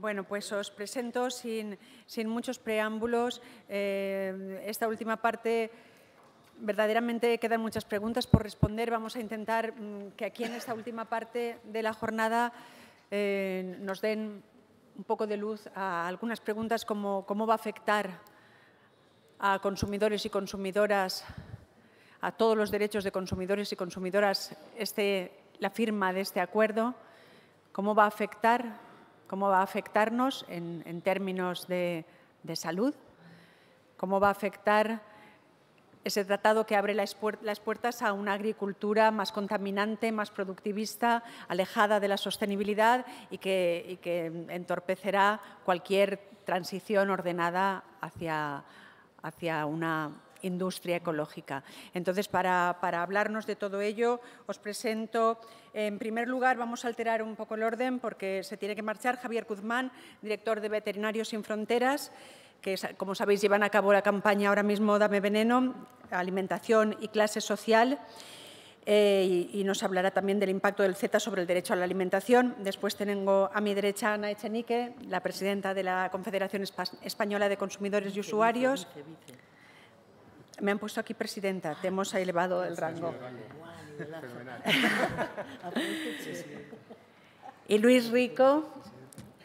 Bueno, pues os presento sin, muchos preámbulos eh, esta última parte. Verdaderamente quedan muchas preguntas por responder. Vamos a intentar mm, que aquí en esta última parte de la jornada eh, nos den un poco de luz a algunas preguntas como cómo va a afectar a consumidores y consumidoras, a todos los derechos de consumidores y consumidoras, este, la firma de este acuerdo, cómo va a afectar cómo va a afectarnos en, términos de, salud, cómo va a afectar ese tratado que abre las, puertas a una agricultura más contaminante, más productivista, alejada de la sostenibilidad y que, y que entorpecerá cualquier transición ordenada hacia, hacia una industria ecológica. Entonces, para, hablarnos de todo ello, os presento, en primer lugar, vamos a alterar un poco el orden porque se tiene que marchar Javier Guzmán, director de Veterinarios sin Fronteras, que, como sabéis, llevan a cabo la campaña ahora mismo Dame Veneno, alimentación y clase social. Eh, y, nos hablará también del impacto del Z sobre el derecho a la alimentación. Después tengo a mi derecha Ana Echenique, la presidenta de la Confederación Española de Consumidores y Usuarios. Me han puesto aquí presidenta, te hemos elevado el rango. y Luis Rico,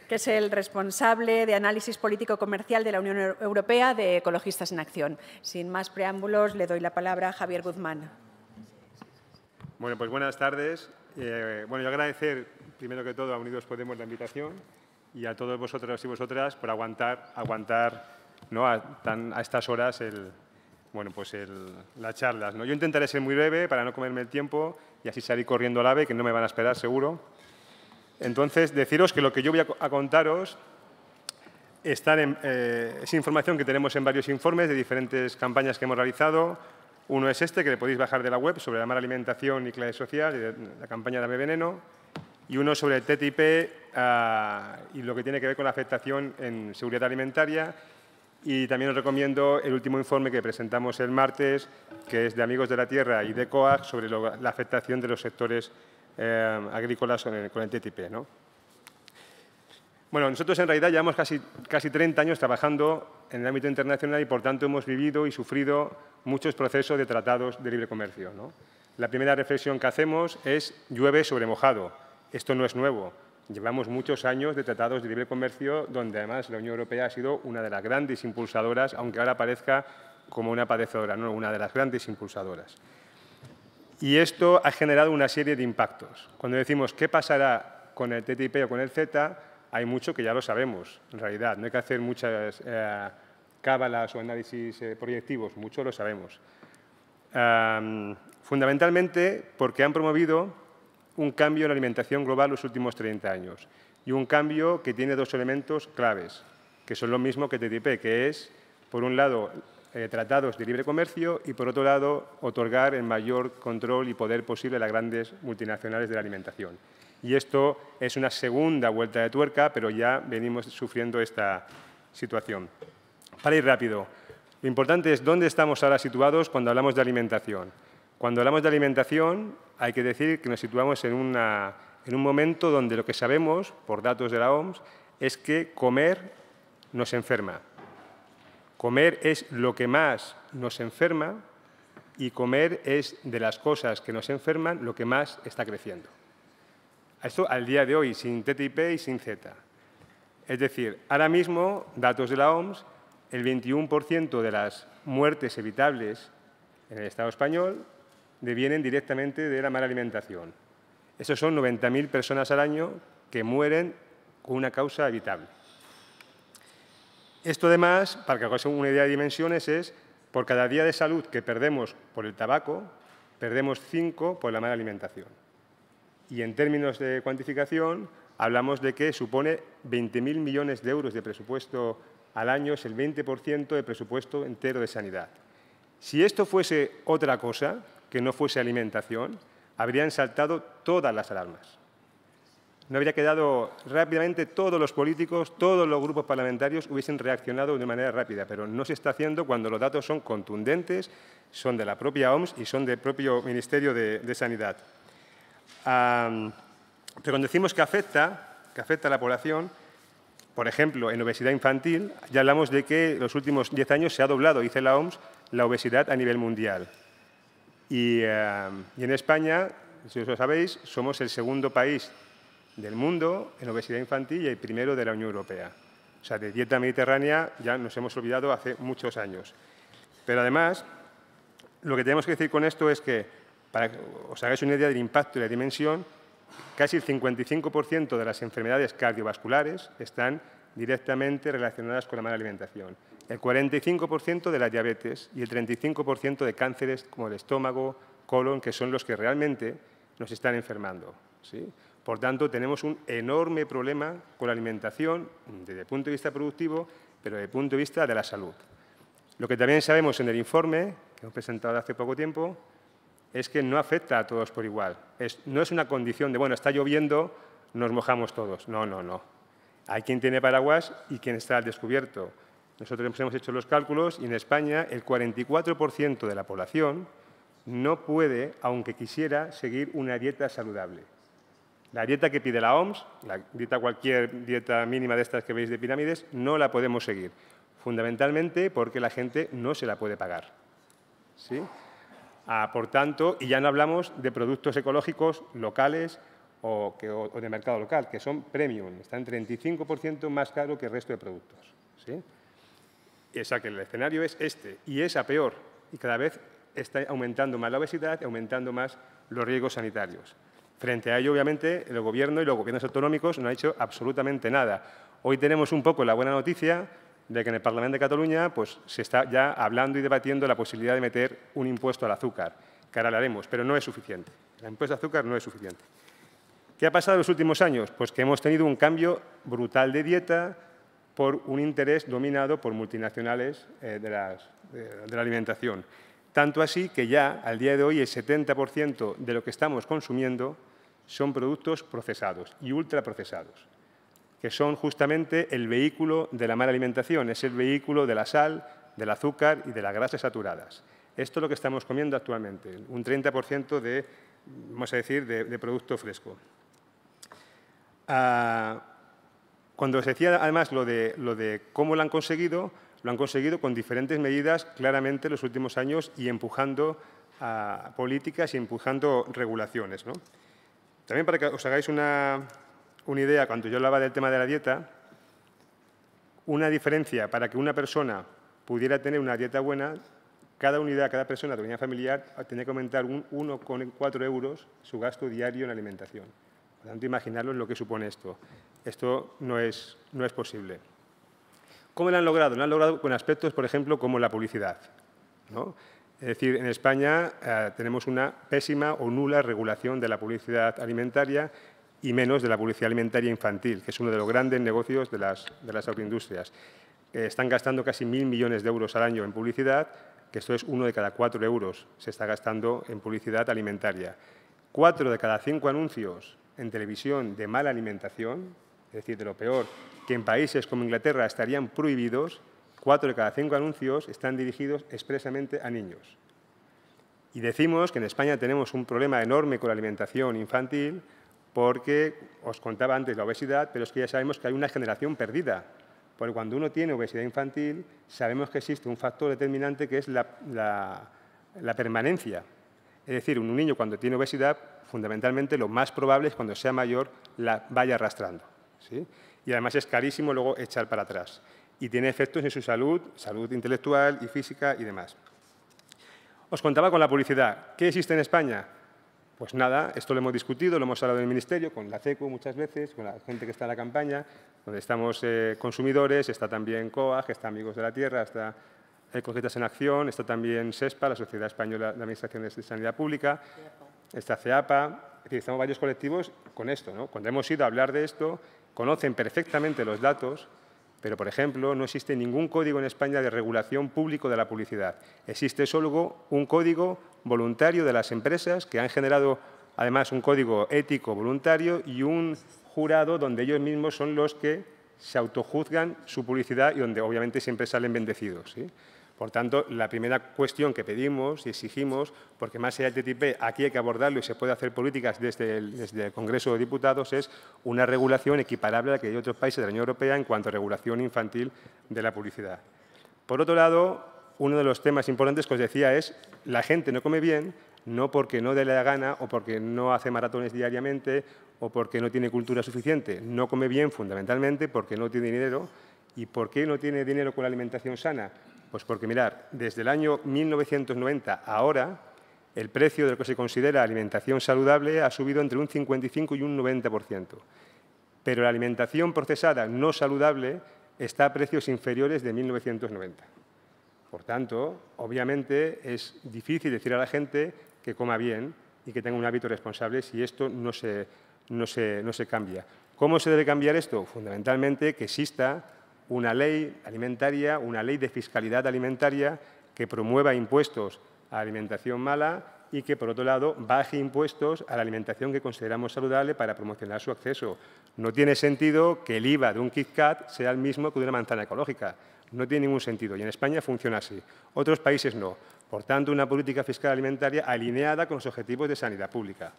que es el responsable de análisis político comercial de la Unión Europea de Ecologistas en Acción. Sin más preámbulos, le doy la palabra a Javier Guzmán. Bueno, pues buenas tardes. Eh, bueno, yo agradecer primero que todo a Unidos Podemos la invitación y a todos vosotros y vosotras por aguantar, aguantar ¿no? a estas horas el, bueno, pues las charlas. ¿no? Yo intentaré ser muy breve para no comerme el tiempo y así salir corriendo al ave, que no me van a esperar seguro. Entonces, deciros que lo que yo voy a, contaros eh, es información que tenemos en varios informes de diferentes campañas que hemos realizado. Uno es este, que le podéis bajar de la web, sobre la mala alimentación y clave social, la campaña de Ave Veneno. Y uno sobre el TTIP ah, y lo que tiene que ver con la afectación en seguridad alimentaria y también os recomiendo el último informe que presentamos el martes, que es de Amigos de la Tierra y de COAG sobre la afectación de los sectores eh, agrícolas con el, TTIP. Bueno, nosotros en realidad llevamos casi, casi 30 años trabajando en el ámbito internacional y por tanto hemos vivido y sufrido muchos procesos de tratados de libre comercio. La primera reflexión que hacemos es llueve sobre mojado. Esto no es nuevo. Llevamos muchos años de tratados de libre comercio donde además la Unión Europea ha sido una de las grandes impulsadoras, aunque ahora parezca como una padecedora, no, una de las grandes impulsadoras. Y esto ha generado una serie de impactos. Cuando decimos qué pasará con el TTIP o con el Z, hay mucho que ya lo sabemos, en realidad. No hay que hacer muchas eh, cábalas o análisis eh, proyectivos, mucho lo sabemos. fundamentalmente porque han promovido un cambio en la alimentación global los últimos 30 años y un cambio que tiene dos elementos claves, que son lo mismo que TTIP, que es, por un lado, eh, tratados de libre comercio y, por otro lado, otorgar el mayor control y poder posible a las grandes multinacionales de la alimentación. Y esto es una segunda vuelta de tuerca, pero ya venimos sufriendo esta situación. Para ir rápido, lo importante es dónde estamos ahora situados cuando hablamos de alimentación. Cuando hablamos de alimentación, hay que decir que nos situamos en, un momento donde lo que sabemos, por datos de la OMS, es que comer nos enferma. Comer es lo que más nos enferma y comer es de las cosas que nos enferman lo que más está creciendo. Esto al día de hoy, sin TTIP y sin Z. Es decir, ahora mismo, datos de la OMS, el 21% de las muertes evitables en el Estado español devienen directamente de la mala alimentación. Esos son 90.000 personas al año que mueren con una causa evitable. Esto además, para que hagáis una idea de dimensiones, es por cada día de salud que perdemos por el tabaco, perdemos 5 por la mala alimentación. Y en términos de cuantificación, hablamos de que supone 20.000 millones de euros de presupuesto al año, es el 20% del presupuesto entero de sanidad. Si esto fuese otra cosa, que no fuese alimentación, habrían saltado todas las alarmas. No habría quedado rápidamente todos los políticos, todos los grupos parlamentarios hubiesen reaccionado de manera rápida, pero no se está haciendo cuando los datos son contundentes, son de la propia OMS y son del propio Ministerio de, Sanidad. pero cuando decimos que afecta, que afecta a la población, por ejemplo, en obesidad infantil, ya hablamos de que en los últimos 10 años se ha doblado, dice la OMS, la obesidad a nivel mundial. Em, y, en España, si os lo sabéis, somos el segundo país del mundo en obesidad infantil y el primero de la Unión Europea. O sea, de dieta mediterránea ya nos hemos olvidado hace muchos años. Pero además, lo que tenemos que decir con esto es que, para que os hagáis una idea del impacto y la dimensión, casi el 55% de las enfermedades cardiovasculares están directamente relacionadas con la mala alimentación el 45% de la diabetes y el 35% de cánceres como el estómago, colon, que son los que realmente nos están enfermando. Por tanto, tenemos un enorme problema con la alimentación desde el punto de vista productivo, pero desde el punto de vista de la salud. Lo que también sabemos en el informe, que hemos presentado hace poco tiempo, es que no afecta a todos por igual. no es una condición de, bueno, está lloviendo, nos mojamos todos. No, no, no. Hay quien tiene paraguas y quien está al descubierto. Nosotros hemos hecho los cálculos y en España el 44% de la población no puede, aunque quisiera, seguir una dieta saludable. La dieta que pide la OMS, la dieta cualquier dieta mínima de estas que veis de pirámides, no la podemos seguir, fundamentalmente porque la gente no se la puede pagar. ¿Sí? Ah, por tanto, y ya no hablamos de productos ecológicos locales o, de mercado local, que son premium, están 35% más caros que el resto de productos. ¿Sí? O sea que el escenario es este y es a peor y cada vez está aumentando más la obesidad y aumentando más los riesgos sanitarios. Frente a ello, obviamente, el Gobierno y los gobiernos autonómicos no han hecho absolutamente nada. Hoy tenemos un poco la buena noticia de que en el Parlamento de Cataluña pues, se está ya hablando y debatiendo la posibilidad de meter un impuesto al azúcar, que ahora haremos, pero no es suficiente. El impuesto al azúcar no es suficiente. ¿Qué ha pasado en los últimos años? Pues que hemos tenido un cambio brutal de dieta, por un interés dominado por multinacionales eh, de, la alimentación. Tanto así que ya al día de hoy el 70% de lo que estamos consumiendo son productos procesados y ultraprocesados, que son justamente el vehículo de la mala alimentación, es el vehículo de la sal, del azúcar y de las grasas saturadas. Esto es lo que estamos comiendo actualmente, un 30% de, vamos a decir, de, producto fresco. Ah, cuando os decía además lo de, cómo lo han conseguido, lo han conseguido con diferentes medidas claramente en los últimos años y empujando políticas y empujando regulaciones. También para que os hagáis una, idea, cuando yo hablaba del tema de la dieta, una diferencia para que una persona pudiera tener una dieta buena, cada unidad, cada persona de unidad familiar tenía que aumentar un 1,4 euros su gasto diario en alimentación. Por tanto, imaginaros lo que supone esto. Esto no es, no es posible. ¿Cómo lo han logrado? Lo han logrado con aspectos, por ejemplo, como la publicidad. Es decir, en España eh, tenemos una pésima o nula regulación de la publicidad alimentaria y menos de la publicidad alimentaria infantil, que es uno de los grandes negocios de las, de agroindustrias. están gastando casi mil millones de euros al año en publicidad, que esto es uno de cada cuatro euros se está gastando en publicidad alimentaria. Cuatro de cada cinco anuncios en televisión de mala alimentación, es decir, de lo peor, que en países como Inglaterra estarían prohibidos, cuatro de cada cinco anuncios están dirigidos expresamente a niños. Y decimos que en España tenemos un problema enorme con la alimentación infantil porque, os contaba antes la obesidad, pero es que ya sabemos que hay una generación perdida. Porque cuando uno tiene obesidad infantil, sabemos que existe un factor determinante que es la, la permanencia es decir, un niño cuando tiene obesidad, fundamentalmente lo más probable es cuando sea mayor la vaya arrastrando. Y además es carísimo luego echar para atrás. Y tiene efectos en su salud, salud intelectual y física y demás. Os contaba con la publicidad. ¿Qué existe en España? Pues nada, esto lo hemos discutido, lo hemos hablado en el Ministerio, con la CECU muchas veces, con la gente que está en la campaña, donde estamos eh, consumidores, está también COAG, está Amigos de la Tierra, está eh, Cogitas en Acción, está también SESPA, la Sociedad Española de Administración de Sanidad Pública, está CEAPA, es estamos varios colectivos con esto. Cuando hemos ido a hablar de esto, conocen perfectamente los datos, pero, por ejemplo, no existe ningún código en España de regulación público de la publicidad. Existe solo un código voluntario de las empresas que han generado, además, un código ético voluntario y un jurado donde ellos mismos son los que se autojuzgan su publicidad y donde, obviamente, siempre salen bendecidos. Por tanto, la primera cuestión que pedimos y exigimos, porque más allá del TTIP aquí hay que abordarlo y se puede hacer políticas desde el, desde Congreso de Diputados, es una regulación equiparable a la que hay otros países de la Unión Europea en cuanto a regulación infantil de la publicidad. Por otro lado, uno de los temas importantes que os decía es la gente no come bien, no porque no dé la gana o porque no hace maratones diariamente o porque no tiene cultura suficiente. No come bien fundamentalmente porque no tiene dinero. ¿Y por qué no tiene dinero con la alimentación sana? Pues porque mirar, desde el año 1990 ahora, el precio de lo que se considera alimentación saludable ha subido entre un 55 y un 90%. Pero la alimentación procesada no saludable está a precios inferiores de 1990. Por tanto, obviamente es difícil decir a la gente que coma bien y que tenga un hábito responsable si esto no se, no se, no se cambia. ¿Cómo se debe cambiar esto? Fundamentalmente que exista una ley alimentaria, una ley de fiscalidad alimentaria que promueva impuestos a alimentación mala y que, por otro lado, baje impuestos a la alimentación que consideramos saludable para promocionar su acceso. No tiene sentido que el IVA de un Kit Kat sea el mismo que de una manzana ecológica. No tiene ningún sentido y en España funciona así. Otros países no. Por tanto, una política fiscal alimentaria alineada con los objetivos de sanidad pública.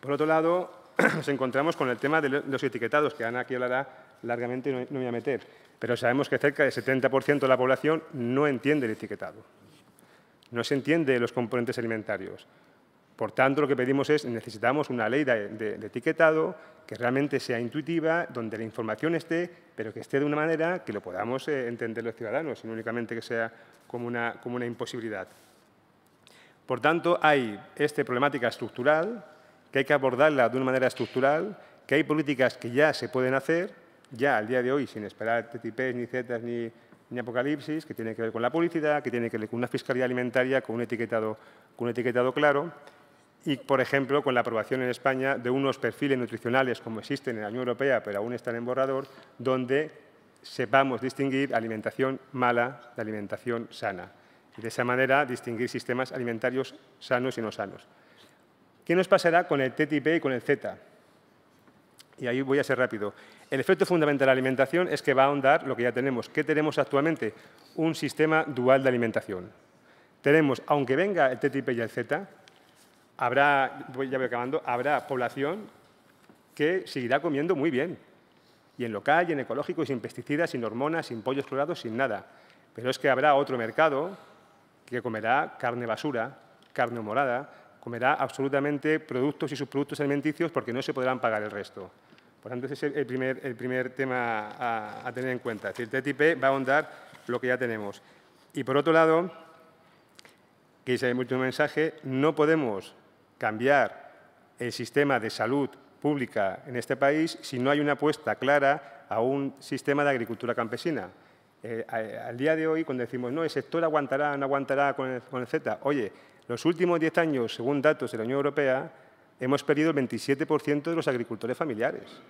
Por otro lado, nos encontramos con el tema de los etiquetados, que Ana aquí hablará largamente no me voy a meter, pero sabemos que cerca del 70% de la población no entiende el etiquetado, no se entiende los componentes alimentarios. Por tanto, lo que pedimos es, necesitamos una ley de, etiquetado que realmente sea intuitiva, donde la información esté, pero que esté de una manera que lo podamos eh, entender los ciudadanos, y no únicamente que sea como una, como una imposibilidad. Por tanto, hay esta problemática estructural, que hay que abordarla de una manera estructural, que hay políticas que ya se pueden hacer, ya al día de hoy, sin esperar TTIP, ni Z, ni, apocalipsis, que tiene que ver con la publicidad, que tiene que ver con una fiscalía alimentaria, con un etiquetado, claro y, por ejemplo, con la aprobación en España de unos perfiles nutricionales como existen en la Unión Europea, pero aún están en borrador, donde sepamos distinguir alimentación mala de alimentación sana. Y de esa manera distinguir sistemas alimentarios sanos y no sanos. ¿Qué nos pasará con el TTIP y con el Z? y ahí voy a ser rápido. El efecto fundamental de la alimentación es que va a ahondar lo que ya tenemos. ¿Qué tenemos actualmente? Un sistema dual de alimentación. Tenemos, aunque venga el TTIP y el Z, habrá, ya voy acabando, habrá población que seguirá comiendo muy bien. Y en local, y en ecológico, y sin pesticidas, sin hormonas, sin pollos clorados, sin nada. Pero es que habrá otro mercado que comerá carne basura, carne morada, comerá absolutamente productos y subproductos alimenticios porque no se podrán pagar el resto. Por pues tanto, ese es el primer, tema a, tener en cuenta. Es decir, TTIP va a ahondar lo que ya tenemos. Y por otro lado, que es el último mensaje, no podemos cambiar el sistema de salud pública en este país si no hay una apuesta clara a un sistema de agricultura campesina. Eh, al día de hoy, cuando decimos, no, el sector aguantará, no aguantará con el, con el Z, oye, los últimos 10 años, según datos de la Unión Europea, hemos perdido el 27% de los agricultores familiares.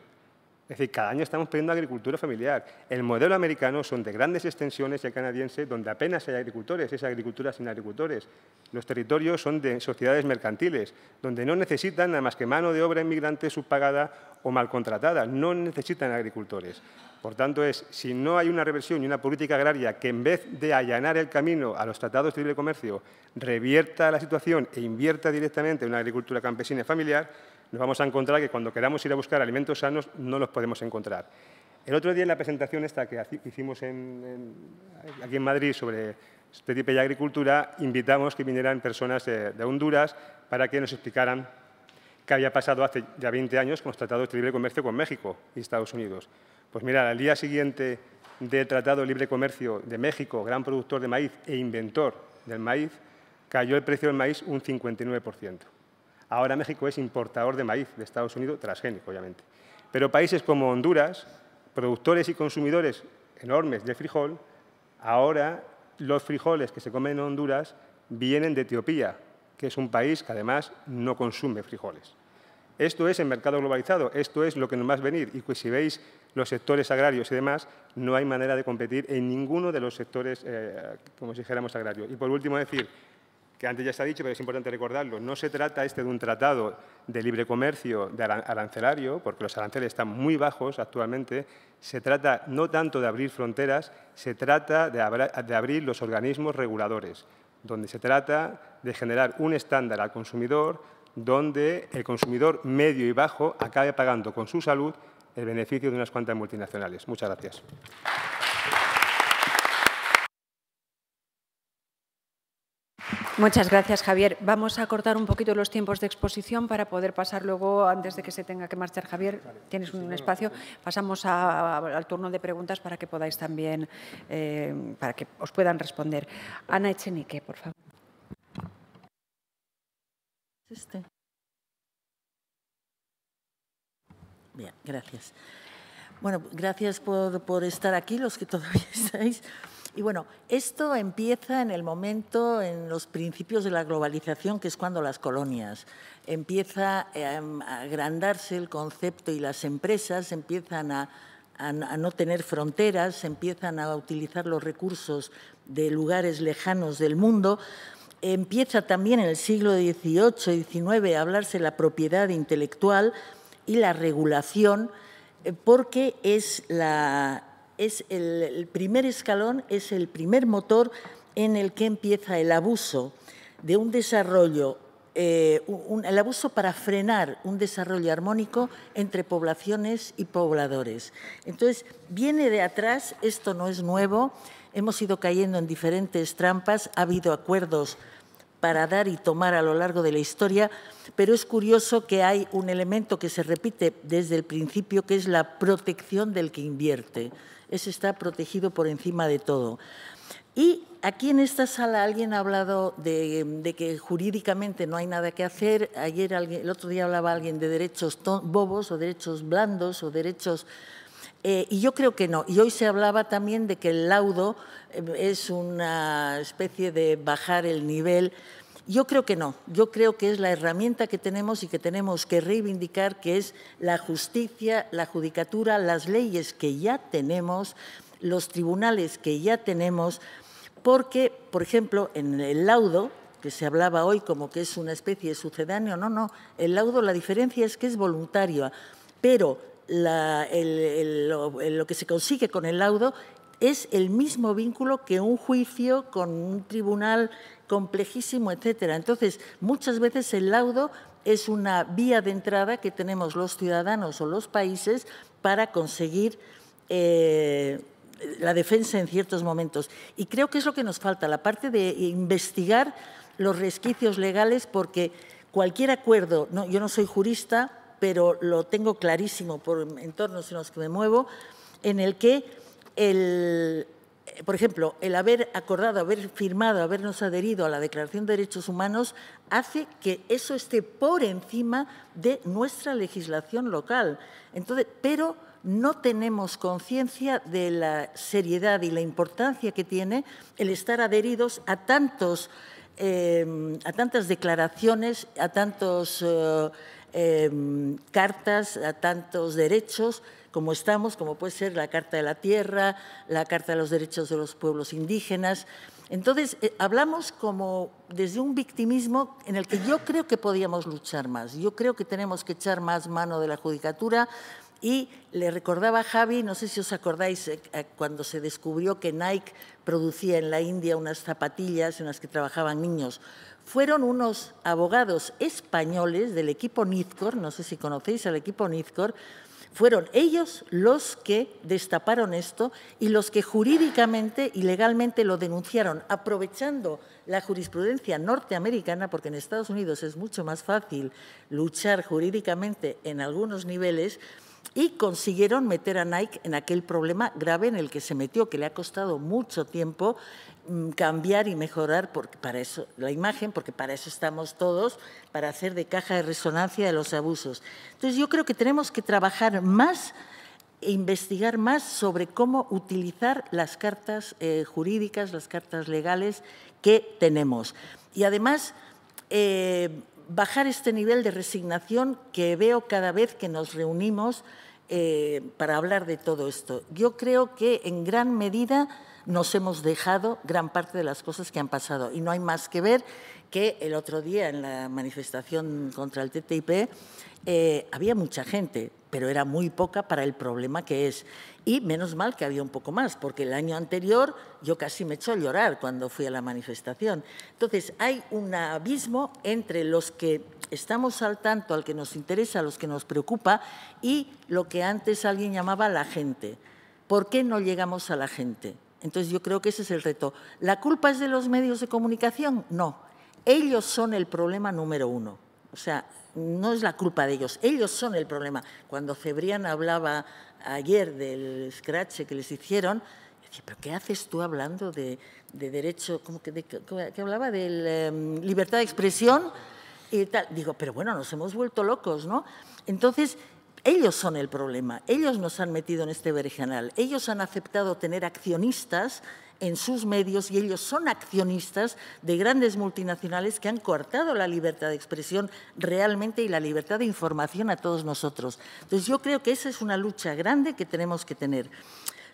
Es decir, cada año estamos pidiendo agricultura familiar. El modelo americano son de grandes extensiones y el canadiense, donde apenas hay agricultores, es agricultura sin agricultores. Los territorios son de sociedades mercantiles, donde no necesitan nada más que mano de obra inmigrante subpagada o mal contratada. No necesitan agricultores. Por tanto, es, si no hay una reversión y una política agraria que en vez de allanar el camino a los tratados de libre comercio, revierta la situación e invierta directamente en una agricultura campesina y familiar, nos vamos a encontrar que cuando queramos ir a buscar alimentos sanos no los podemos encontrar. El otro día en la presentación esta que hicimos aquí en Madrid sobre este tipo y agricultura, invitamos que vinieran personas de, Honduras para que nos explicaran qué había pasado hace ya 20 años con los tratados de libre comercio con México y Estados Unidos. Pues mira, al día siguiente del Tratado de Libre Comercio de México, gran productor de maíz e inventor del maíz, cayó el precio del maíz un 59%. Ahora México es importador de maíz de Estados Unidos, transgénico, obviamente. Pero países como Honduras, productores y consumidores enormes de frijol, ahora los frijoles que se comen en Honduras vienen de Etiopía, que es un país que además no consume frijoles. Esto es el mercado globalizado, esto es lo que nos va a venir. Y pues, si veis los sectores agrarios y demás, no hay manera de competir en ninguno de los sectores, eh, como si dijéramos, agrarios. Y por último decir, que antes ya se ha dicho, pero es importante recordarlo, no se trata este de un tratado de libre comercio de arancelario, porque los aranceles están muy bajos actualmente, se trata no tanto de abrir fronteras, se trata de, de abrir los organismos reguladores, donde se trata de generar un estándar al consumidor donde el consumidor medio y bajo acabe pagando con su salud el beneficio de unas cuantas multinacionales. Muchas gracias. Muchas gracias, Javier. Vamos a cortar un poquito los tiempos de exposición para poder pasar luego, antes de que se tenga que marchar Javier, tienes un espacio, pasamos al turno de preguntas para que podáis también, eh, para que os puedan responder. Ana Echenique, por favor. Este? Bien, gracias. Bueno, gracias por, por estar aquí, los que todavía estáis. Y bueno, esto empieza en el momento, en los principios de la globalización, que es cuando las colonias empieza em, a agrandarse el concepto y las empresas empiezan a, no tener fronteras, empiezan a utilizar los recursos de lugares lejanos del mundo. Empieza también en el siglo XVIII y XIX a hablarse de la propiedad intelectual y la regulación, eh, porque es la, es el, primer escalón, es el primer motor en el que empieza el abuso de un desarrollo eh, el abuso para frenar un desarrollo armónico entre poblaciones y pobladores. Entonces, viene de atrás, esto no es nuevo, hemos ido cayendo en diferentes trampas, ha habido acuerdos para dar y tomar a lo largo de la historia, pero es curioso que hay un elemento que se repite desde el principio, que es la protección del que invierte. Ese está protegido por encima de todo. Y aquí en esta sala alguien ha hablado de, que jurídicamente no hay nada que hacer. Ayer, el otro día hablaba alguien de derechos bobos o derechos blandos o derechos... Eh, y yo creo que no. Y hoy se hablaba también de que el laudo eh, es una especie de bajar el nivel yo creo que no. Yo creo que es la herramienta que tenemos y que tenemos que reivindicar, que es la justicia, la judicatura, las leyes que ya tenemos, los tribunales que ya tenemos, porque, por ejemplo, en el laudo, que se hablaba hoy como que es una especie de sucedáneo, no, no, el laudo la diferencia es que es voluntaria, pero lo que se consigue con el laudo es el mismo vínculo que un juicio con un tribunal complejísimo, etcétera. Entonces, muchas veces el laudo es una vía de entrada que tenemos los ciudadanos o los países para conseguir eh, la defensa en ciertos momentos. Y creo que es lo que nos falta, la parte de investigar los resquicios legales, porque cualquier acuerdo, yo no soy jurista, pero lo tengo clarísimo por entornos en los que me muevo, en el que el, eh, por ejemplo, el haber acordado, haber firmado, habernos adherido a la Declaración de Derechos Humanos hace que eso esté por encima de nuestra legislación local. pero no tenemos conciencia de la seriedad y la importancia que tiene el estar adheridos a em, a tantas declaraciones, a tantas eh, em, cartas, a tantos derechos como estamos, como puede ser la Carta de la Tierra, la Carta de los Derechos de los Pueblos Indígenas. Entonces, eh, hablamos como desde un victimismo en el que yo creo que podíamos luchar más. Yo creo que tenemos que echar más mano de la judicatura. Y le recordaba a Javi, no sé si os acordáis, eh, eh, cuando se descubrió que Nike producía en la India unas zapatillas en las que trabajaban niños. Fueron unos abogados españoles del equipo Nizcor, no sé si conocéis al equipo Nizcor, fueron ellos los que destaparon esto y los que jurídicamente y legalmente lo denunciaron, aprovechando la jurisprudencia norteamericana, porque en Estados Unidos es mucho más fácil luchar jurídicamente en algunos niveles, y consiguieron meter a Nike en aquel problema grave en el que se metió, que le ha costado mucho tiempo mm, cambiar y mejorar porque para eso, la imagen, porque para eso estamos todos, para hacer de caja de resonancia de los abusos. Entonces yo creo que tenemos que trabajar más e investigar más sobre cómo utilizar las cartas eh, jurídicas, las cartas legales que tenemos. Y además, eh, bajar este nivel de resignación que veo cada vez que nos reunimos eh, para hablar de todo esto. Yo creo que en gran medida nos hemos dejado gran parte de las cosas que han pasado y no hay más que ver que el otro día en la manifestación contra el TTIP eh, había mucha gente, pero era muy poca para el problema que es. Y menos mal que había un poco más, porque el año anterior yo casi me echó a llorar cuando fui a la manifestación. Entonces, hay un abismo entre los que estamos al tanto, al que nos interesa, a los que nos preocupa, y lo que antes alguien llamaba la gente. ¿Por qué no llegamos a la gente? Entonces, yo creo que ese es el reto. ¿La culpa es de los medios de comunicación? No. Ellos son el problema número uno. O sea, no es la culpa de ellos, ellos son el problema. Cuando Cebrián hablaba ayer del scratch que les hicieron, decía, pero ¿qué haces tú hablando de, derecho, como que, hablaba de em, libertad de expresión? Y tal. Digo, pero bueno, nos hemos vuelto locos, ¿no? Entonces, ellos son el problema, ellos nos han metido en este vergenal, ellos han aceptado tener accionistas en sus medios y ellos son accionistas de grandes multinacionales que han cortado la libertad de expresión realmente y la libertad de información a todos nosotros. Entonces yo creo que esa es una lucha grande que tenemos que tener.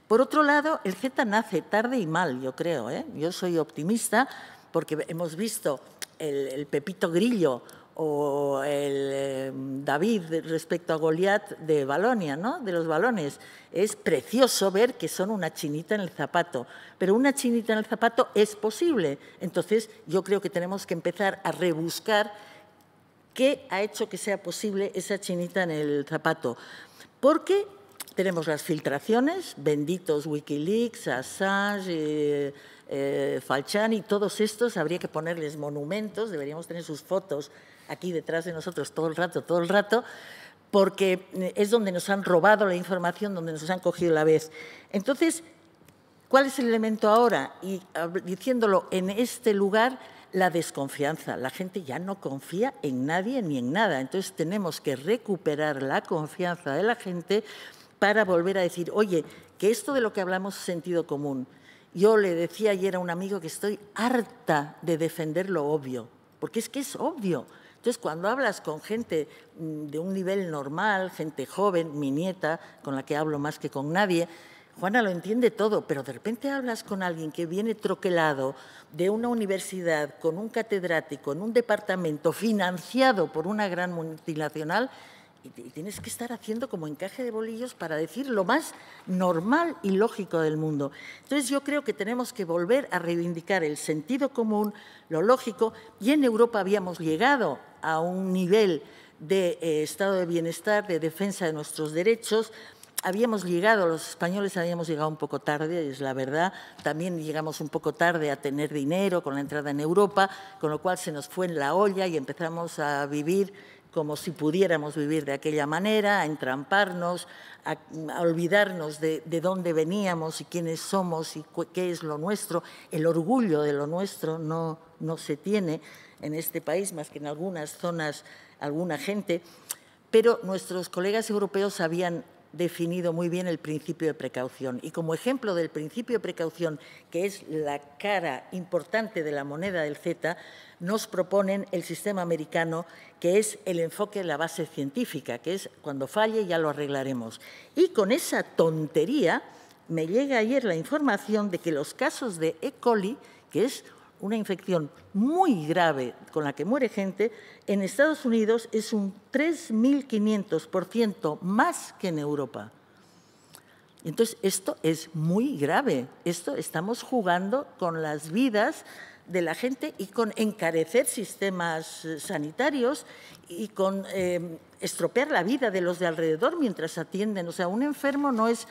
Por otro lado, el Z nace tarde y mal, yo creo. ¿eh? Yo soy optimista porque hemos visto el, el Pepito Grillo o el em, David respecto a Goliat de Balonia, ¿no? de los balones. Es precioso ver que son una chinita en el zapato, pero una chinita en el zapato es posible. Entonces yo creo que tenemos que empezar a rebuscar qué ha hecho que sea posible esa chinita en el zapato. Porque tenemos las filtraciones, benditos Wikileaks, Assange, eh, eh, Falchani, y todos estos, habría que ponerles monumentos, deberíamos tener sus fotos aquí detrás de nosotros todo el rato, todo el rato, porque eh, es donde nos han robado la información, donde nos han cogido la vez. Entonces, ¿cuál es el elemento ahora? Y diciéndolo en este lugar, la desconfianza. La gente ya no confía en nadie ni en nada. Entonces, tenemos que recuperar la confianza de la gente para volver a decir, oye, que esto de lo que hablamos es sentido común. Yo le decía ayer a un amigo que estoy harta de defender lo obvio, porque es que es obvio. Entonces, cuando hablas con gente mm, de un nivel normal, gente joven, mi nieta, con la que hablo más que con nadie, Juana lo entiende todo, pero de repente hablas con alguien que viene troquelado de una universidad, con un catedrático, en un departamento financiado por una gran multinacional y, tienes que estar haciendo como encaje de bolillos para decir lo más normal y lógico del mundo. Entonces yo creo que tenemos que volver a reivindicar el sentido común, lo lógico, y en Europa habíamos llegado a un nivel de eh, estado de bienestar, de defensa de nuestros derechos, habíamos llegado, los españoles habíamos llegado un poco tarde, es la verdad, también llegamos un poco tarde a tener dinero con la entrada en Europa, con lo cual se nos fue en la olla y empezamos a vivir como si pudiéramos vivir de aquella manera, a entramparnos, a, olvidarnos de, dónde veníamos y quiénes somos y qué es lo nuestro. El orgullo de lo nuestro no, no se tiene en este país, más que en algunas zonas, alguna gente. Pero nuestros colegas europeos habían definido muy bien el principio de precaución. Y como ejemplo del principio de precaución, que es la cara importante de la moneda del Z, nos proponen el sistema americano, que es el enfoque de la base científica, que es cuando falle ya lo arreglaremos. Y con esa tontería me llega ayer la información de que los casos de E. coli, que es una infección muy grave con la que muere gente, en Estados Unidos es un 3.500% más que en Europa. Entonces, esto es muy grave. Esto estamos jugando con las vidas de la gente y con encarecer sistemas eh, sanitarios y con em, estropear la vida de los de alrededor mientras atienden. O sea, un enfermo no es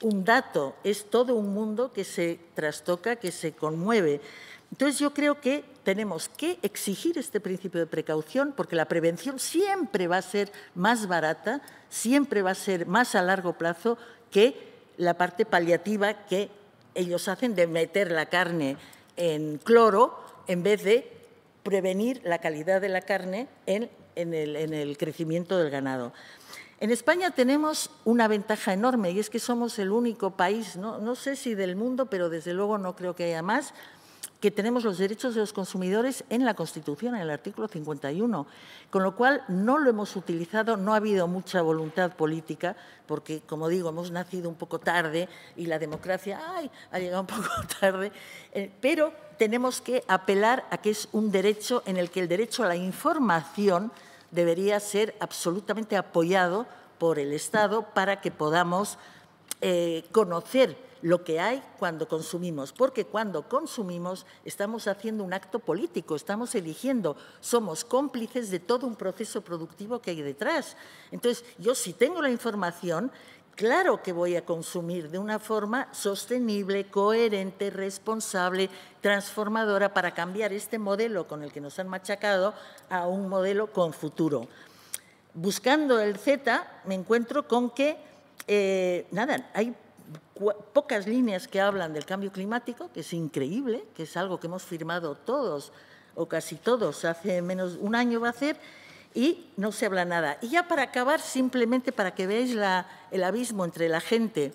un dato, es todo un mundo que se trastoca, que se conmueve. Entonces yo creo que tenemos que exigir este principio de precaución porque la prevención siempre va a ser más barata, siempre va a ser más a largo plazo que la parte paliativa que ellos hacen de meter la carne en cloro en vez de prevenir la calidad de la carne en, el, crecimiento del ganado. En España tenemos una ventaja enorme y es que somos el único país, no, no sé si del mundo, pero desde luego no creo que haya más, que tenemos los derechos de los consumidores en la Constitución, en el artículo 51, con lo cual no lo hemos utilizado, no ha habido mucha voluntad política, porque, como digo, hemos nacido un poco tarde y la democracia ha llegado un poco tarde, eh, pero tenemos que apelar a que es un derecho en el que el derecho a la información debería ser absolutamente apoyado por el Estado para que podamos eh, conocer lo que hay cuando consumimos, porque cuando consumimos estamos haciendo un acto político, estamos eligiendo, somos cómplices de todo un proceso productivo que hay detrás. Entonces, yo si tengo la información, Claro que voy a consumir de una forma sostenible, coherente, responsable, transformadora para cambiar este modelo con el que nos han machacado a un modelo con futuro. Buscando el Z me encuentro con que, eh, nada, hay pocas líneas que hablan del cambio climático, que es increíble, que es algo que hemos firmado todos o casi todos hace menos un año va a ser, y no se habla nada. Y ya para acabar, simplemente para que veáis la, el abismo entre la gente,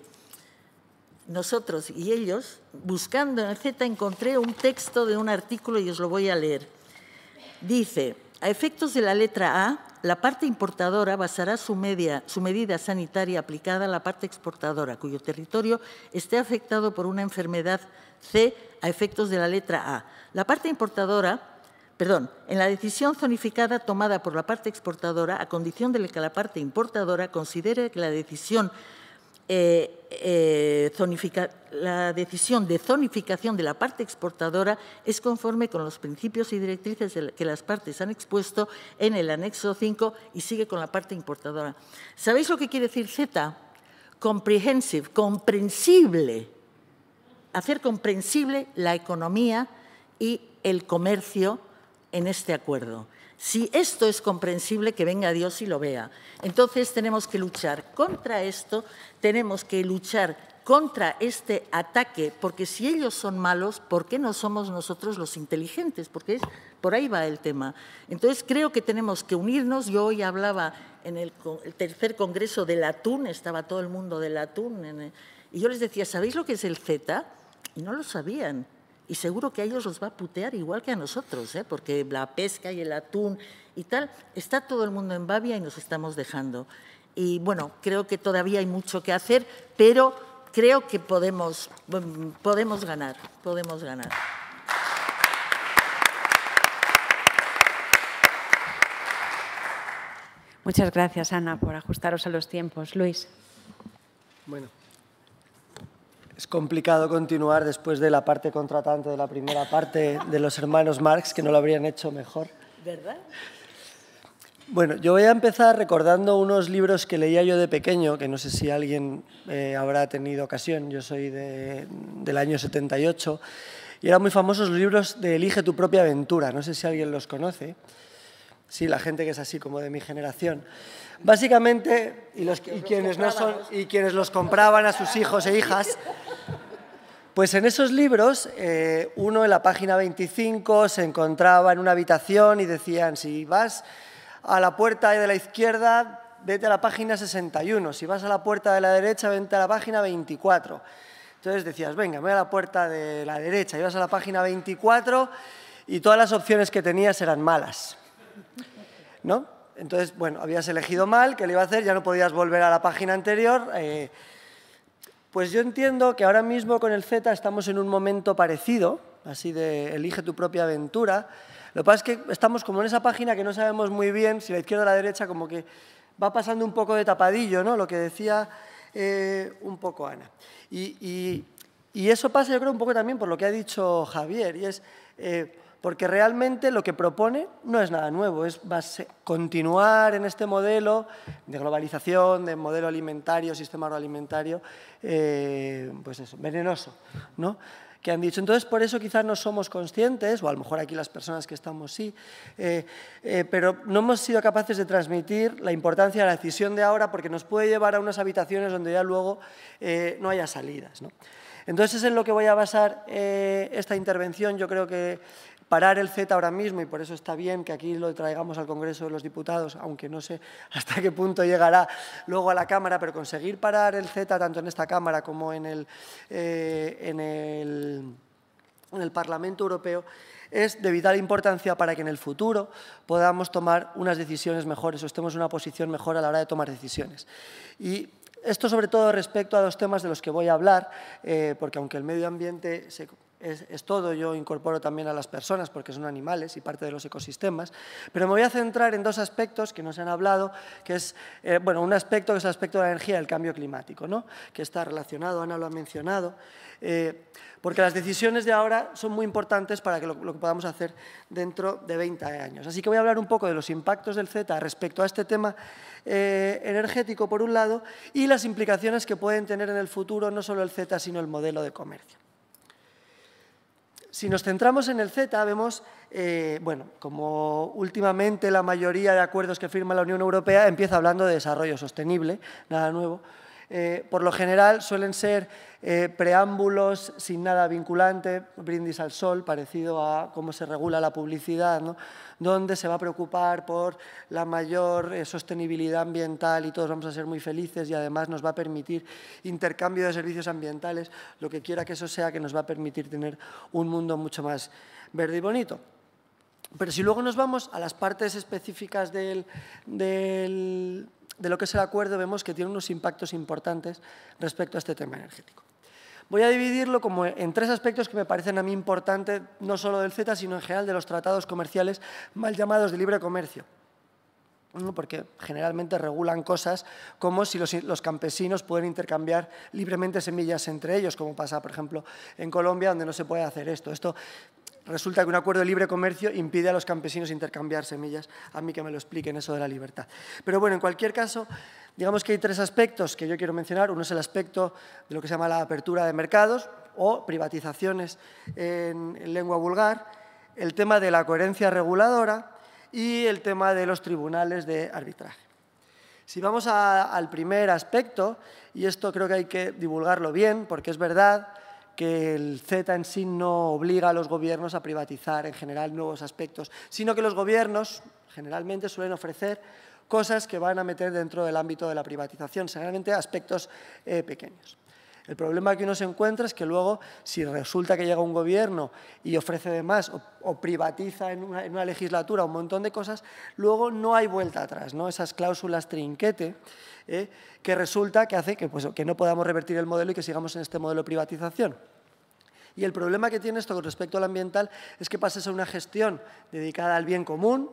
nosotros y ellos, buscando en el Z encontré un texto de un artículo y os lo voy a leer. Dice, a efectos de la letra A, la parte importadora basará su, medida sanitaria aplicada a la parte exportadora, cuyo territorio esté afectado por una enfermedad C a efectos de la letra A. La parte importadora perdón, en la decisión zonificada tomada por la parte exportadora, a condición de que la parte importadora considere que la decisión eh, eh, la decisión de zonificación de la parte exportadora es conforme con los principios y directrices que las partes han expuesto en el anexo 5 y sigue con la parte importadora. ¿Sabéis lo que quiere decir Z? Comprehensive, comprensible. Hacer comprensible la economía y el comercio en este acuerdo. Si esto es comprensible, que venga Dios y lo vea. Entonces tenemos que luchar contra esto, tenemos que luchar contra este ataque, porque si ellos son malos, ¿por qué no somos nosotros los inteligentes? Porque por ahí va el tema. Entonces creo que tenemos que unirnos. Yo hoy hablaba en el, tercer congreso del atún, estaba todo el mundo del atún, y yo les decía, ¿sabéis lo que es el Z? Y no lo sabían y seguro que a ellos los va a putear igual que a nosotros, ¿eh? porque la pesca y el atún y tal, está todo el mundo en babia y nos estamos dejando. Y bueno, creo que todavía hay mucho que hacer, pero creo que podemos, mm, podemos ganar, podemos ganar. Muchas gracias, Ana, por ajustaros a los tiempos. Luis. Bueno, es complicado continuar después de la parte contratante de la primera parte de los hermanos Marx, que no lo habrían hecho mejor. ¿Verdad? Bueno, yo voy a empezar recordando unos libros que leía yo de pequeño, que no sé si alguien eh, habrá tenido ocasión, yo soy de, del año 78, y eran muy famosos los libros de Elige tu propia aventura, no sé si alguien los conoce, sí, la gente que es así como de mi generación. Básicamente, y, los, y quienes, no son, y quienes los compraban a sus hijos e hijas, pues en esos libros, eh, uno en la página 25 se encontraba en una habitación y decían, si vas a la puerta de la izquierda, vete a la página 61, si vas a la puerta de la derecha, vete a la página 24. Entonces decías, venga, voy a la puerta de la derecha, ibas a la página 24 y todas las opciones que tenías eran malas. ¿No? Entonces, bueno, habías elegido mal, ¿qué le iba a hacer? Ya no podías volver a la página anterior. Eh, pues yo entiendo que ahora mismo con el Z estamos en un momento parecido, así de elige tu propia aventura. Lo que pasa es que estamos como en esa página que no sabemos muy bien si la izquierda o la derecha, como que va pasando un poco de tapadillo, ¿no? Lo que decía eh, un poco Ana. Y, eso pasa, yo creo, un poco también por lo que ha dicho Javier, y es eh, porque realmente lo que propone no es nada nuevo, es continuar en este modelo de globalización, de modelo alimentario, sistema agroalimentario, eh, pues eso, venenoso, ¿no? que han dicho. Entonces, por eso quizás no somos conscientes, o a lo mejor aquí las personas que estamos sí, eh, eh, pero no hemos sido capaces de transmitir la importancia de la decisión de ahora porque nos puede llevar a unas habitaciones donde ya luego no haya salidas. Entonces, es en lo que voy a basar esta intervención. Yo creo que parar el Z ahora mismo, y por eso está bien que aquí lo traigamos al Congreso de los Diputados, aunque no sé hasta qué punto llegará luego a la Cámara, pero conseguir parar el Z tanto en esta Cámara como en el, eh, en Parlamento Europeo es de vital importancia para que en el futuro podamos tomar unas decisiones mejores o estemos en una posición mejor a la hora de tomar decisiones. Y esto sobre todo respecto a dos temas de los que voy a hablar, eh, porque aunque el medio ambiente se es, todo, yo incorporo también a las personas porque son animales y parte de los ecosistemas, pero me voy a centrar en dos aspectos que no se han hablado, que es, eh, bueno, un aspecto que es el aspecto de la energía el cambio climático, ¿no? que está relacionado, Ana lo ha mencionado, eh, porque las decisiones de ahora son muy importantes para que lo, que podamos hacer dentro de 20 años. Así que voy a hablar un poco de los impactos del Z respecto a este tema eh, energético, por un lado, y las implicaciones que pueden tener en el futuro no solo el Z, sino el modelo de comercio. Si nos centramos en el Z, vemos, eh, bueno, como últimamente la mayoría de acuerdos que firma la Unión Europea empieza hablando de desarrollo sostenible, nada nuevo, eh, por lo general suelen ser eh, preámbulos sin nada vinculante, brindis al sol, parecido a cómo se regula la publicidad, donde se va a preocupar por la mayor eh, sostenibilidad ambiental y todos vamos a ser muy felices y además nos va a permitir intercambio de servicios ambientales, lo que quiera que eso sea, que nos va a permitir tener un mundo mucho más verde y bonito. Pero si luego nos vamos a las partes específicas del de lo que es el acuerdo vemos que tiene unos impactos importantes respecto a este tema energético. Voy a dividirlo como en tres aspectos que me parecen a mí importantes, no solo del Z, sino en general de los tratados comerciales mal llamados de libre comercio porque generalmente regulan cosas como si los, campesinos pueden intercambiar libremente semillas entre ellos, como pasa, por ejemplo, en Colombia, donde no se puede hacer esto. Esto resulta que un acuerdo de libre comercio impide a los campesinos intercambiar semillas. A mí que me lo expliquen eso de la libertad. Pero bueno, en cualquier caso, digamos que hay tres aspectos que yo quiero mencionar. Uno es el aspecto de lo que se llama la apertura de mercados o privatizaciones en, lengua vulgar, el tema de la coherencia reguladora y el tema de los tribunales de arbitraje. Si vamos al primer aspecto, y esto creo que hay que divulgarlo bien, porque es verdad que el Z en sí no obliga a los gobiernos a privatizar en general nuevos aspectos, sino que los gobiernos generalmente suelen ofrecer cosas que van a meter dentro del ámbito de la privatización, generalmente aspectos eh, pequeños. El problema que uno se encuentra es que luego, si resulta que llega un gobierno y ofrece de más o, privatiza en una, legislatura un montón de cosas, luego no hay vuelta atrás, ¿no? Esas cláusulas trinquete ¿eh? que resulta que hace pues, que, no podamos revertir el modelo y que sigamos en este modelo de privatización. Y el problema que tiene esto con respecto al ambiental es que pasa a una gestión dedicada al bien común,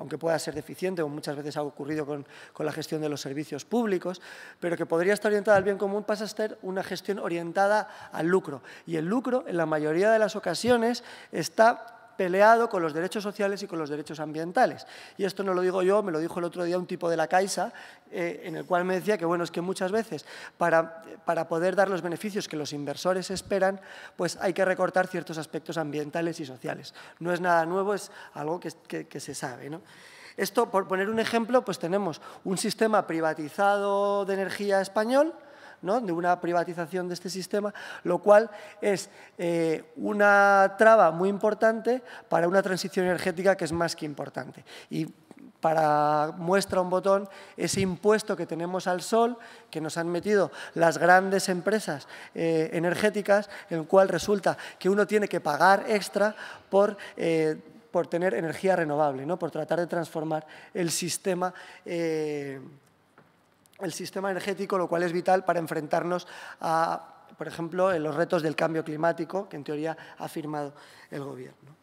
aunque pueda ser deficiente, como muchas veces ha ocurrido con, la gestión de los servicios públicos, pero que podría estar orientada al bien común, pasa a ser una gestión orientada al lucro. Y el lucro, en la mayoría de las ocasiones, está peleado con los derechos sociales y con los derechos ambientales. Y esto no lo digo yo, me lo dijo el otro día un tipo de la Caixa, eh, en el cual me decía que, bueno, es que muchas veces para, para poder dar los beneficios que los inversores esperan, pues hay que recortar ciertos aspectos ambientales y sociales. No es nada nuevo, es algo que, se sabe. Esto, por poner un ejemplo, pues tenemos un sistema privatizado de energía español, de una privatización de este sistema, lo cual es eh, una traba muy importante para una transición energética que es más que importante. Y para muestra un botón ese impuesto que tenemos al sol, que nos han metido las grandes empresas eh, energéticas, en el cual resulta que uno tiene que pagar extra por... Eh, por tener energía renovable, ¿no? por tratar de transformar el sistema el sistema energético, lo cual es vital para enfrentarnos a, por ejemplo, los retos del cambio climático, que en teoría ha firmado el Gobierno.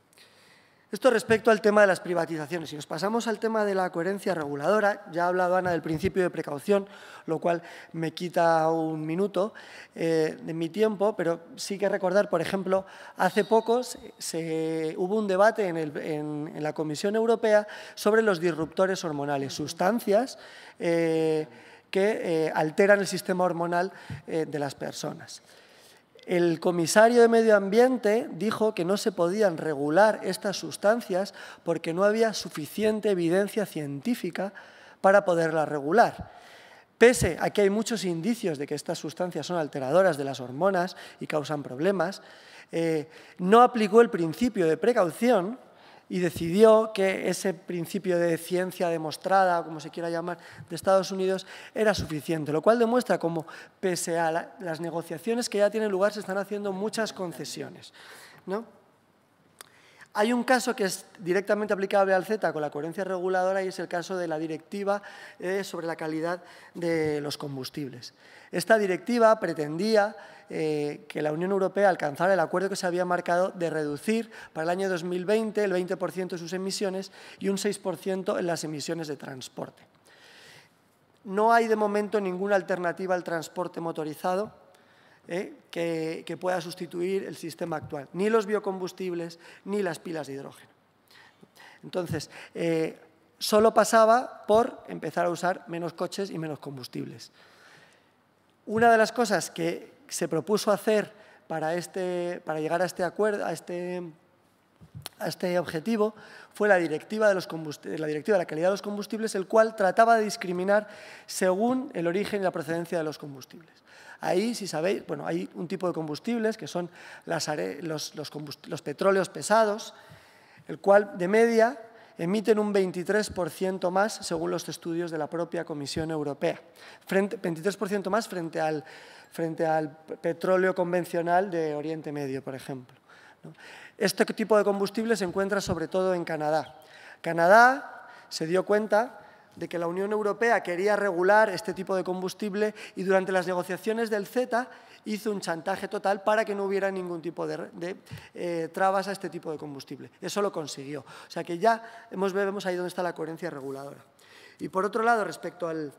Esto respecto al tema de las privatizaciones. Si nos pasamos al tema de la coherencia reguladora, ya ha hablado Ana del principio de precaución, lo cual me quita un minuto eh, de mi tiempo, pero sí que recordar, por ejemplo, hace pocos se, hubo un debate en, la Comisión Europea sobre los disruptores hormonales, sustancias. Eh, que eh, alteran el sistema hormonal eh, de las personas. El comisario de Medio Ambiente dijo que no se podían regular estas sustancias porque no había suficiente evidencia científica para poderlas regular. Pese a que hay muchos indicios de que estas sustancias son alteradoras de las hormonas y causan problemas, eh, no aplicó el principio de precaución y decidió que ese principio de ciencia demostrada, como se quiera llamar, de Estados Unidos era suficiente, lo cual demuestra cómo, pese a las negociaciones que ya tienen lugar, se están haciendo muchas concesiones. ¿no? Hay un caso que es directamente aplicable al Z con la coherencia reguladora y es el caso de la directiva eh, sobre la calidad de los combustibles. Esta directiva pretendía eh, que la Unión Europea alcanzara el acuerdo que se había marcado de reducir para el año 2020 el 20% de sus emisiones y un 6% en las emisiones de transporte. No hay de momento ninguna alternativa al transporte motorizado ¿eh? que, pueda sustituir el sistema actual, ni los biocombustibles ni las pilas de hidrógeno. Entonces, eh, solo pasaba por empezar a usar menos coches y menos combustibles. Una de las cosas que se propuso hacer para, este, para llegar a este acuerdo, a este a este objetivo fue la directiva de, los eh, la directiva de la Calidad de los Combustibles, el cual trataba de discriminar según el origen y la procedencia de los combustibles. Ahí, si sabéis, bueno, hay un tipo de combustibles que son los, petróleos pesados, el cual de media emiten un 23% más según los estudios de la propia Comisión Europea, frente, 23% más frente al, frente al petróleo convencional de Oriente Medio, por ejemplo. Este tipo de combustible se encuentra sobre todo en Canadá. Canadá se dio cuenta de que la Unión Europea quería regular este tipo de combustible y durante las negociaciones del Z hizo un chantaje total para que no hubiera ningún tipo de, eh, trabas a este tipo de combustible. Eso lo consiguió. O sea que ya hemos, vemos ahí donde está la coherencia reguladora. Y por otro lado, respecto al,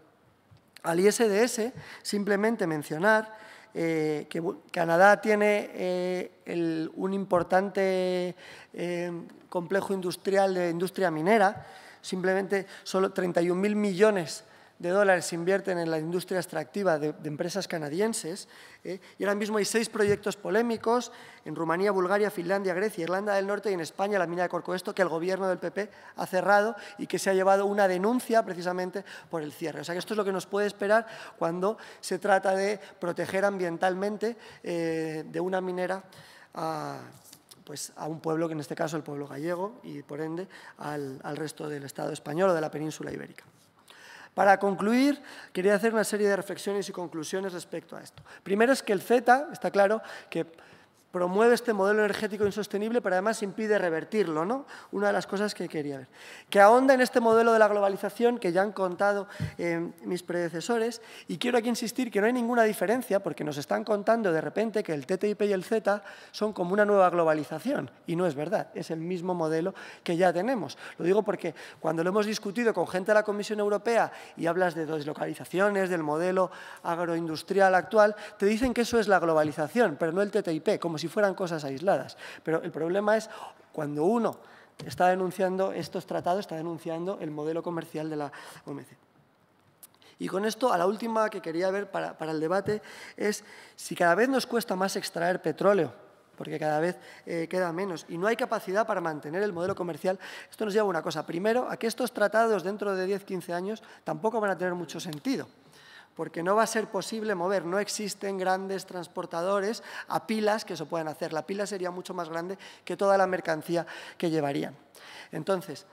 al ISDS, simplemente mencionar eh, que Canadá tiene eh, un importante eh, complejo industrial de industria minera, simplemente solo mil millones de dólares se invierten en la industria extractiva de, empresas canadienses. ¿eh? Y ahora mismo hay seis proyectos polémicos en Rumanía, Bulgaria, Finlandia, Grecia, Irlanda del Norte y en España, la mina de Corcoesto, que el gobierno del PP ha cerrado y que se ha llevado una denuncia precisamente por el cierre. O sea que esto es lo que nos puede esperar cuando se trata de proteger ambientalmente eh, de una minera a pues a un pueblo, que en este caso el pueblo gallego, y por ende al resto del Estado español o de la península ibérica. Para concluir, quería hacer una serie de reflexiones y conclusiones respecto a esto. Primero es que el Z, está claro, que promueve este modelo energético insostenible, pero además impide revertirlo, ¿no? Una de las cosas que quería ver. Que ahonda en este modelo de la globalización que ya han contado eh, mis predecesores y quiero aquí insistir que no hay ninguna diferencia porque nos están contando de repente que el TTIP y el Z son como una nueva globalización y no es verdad, es el mismo modelo que ya tenemos. Lo digo porque cuando lo hemos discutido con gente de la Comisión Europea y hablas de deslocalizaciones, del modelo agroindustrial actual, te dicen que eso es la globalización, pero no el TTIP, como si fueran cosas aisladas. Pero el problema es cuando uno está denunciando estos tratados, está denunciando el modelo comercial de la OMC. Y con esto, a la última que quería ver para, el debate es si cada vez nos cuesta más extraer petróleo, porque cada vez eh, queda menos y no hay capacidad para mantener el modelo comercial. Esto nos lleva a una cosa. Primero, a que estos tratados dentro de 10-15 años tampoco van a tener mucho sentido porque no va a ser posible mover, no existen grandes transportadores a pilas que eso puedan hacer. La pila sería mucho más grande que toda la mercancía que llevarían. Entonces,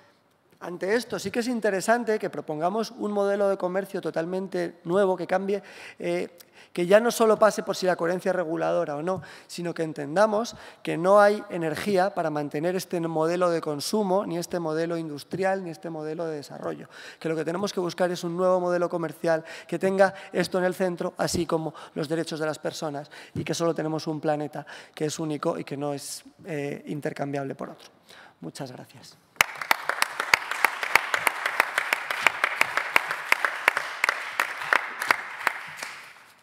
ante esto, sí que es interesante que propongamos un modelo de comercio totalmente nuevo, que cambie, eh, que ya no solo pase por si la coherencia es reguladora o no, sino que entendamos que no hay energía para mantener este modelo de consumo, ni este modelo industrial, ni este modelo de desarrollo. Que lo que tenemos que buscar es un nuevo modelo comercial que tenga esto en el centro, así como los derechos de las personas, y que solo tenemos un planeta que es único y que no es eh, intercambiable por otro. Muchas gracias.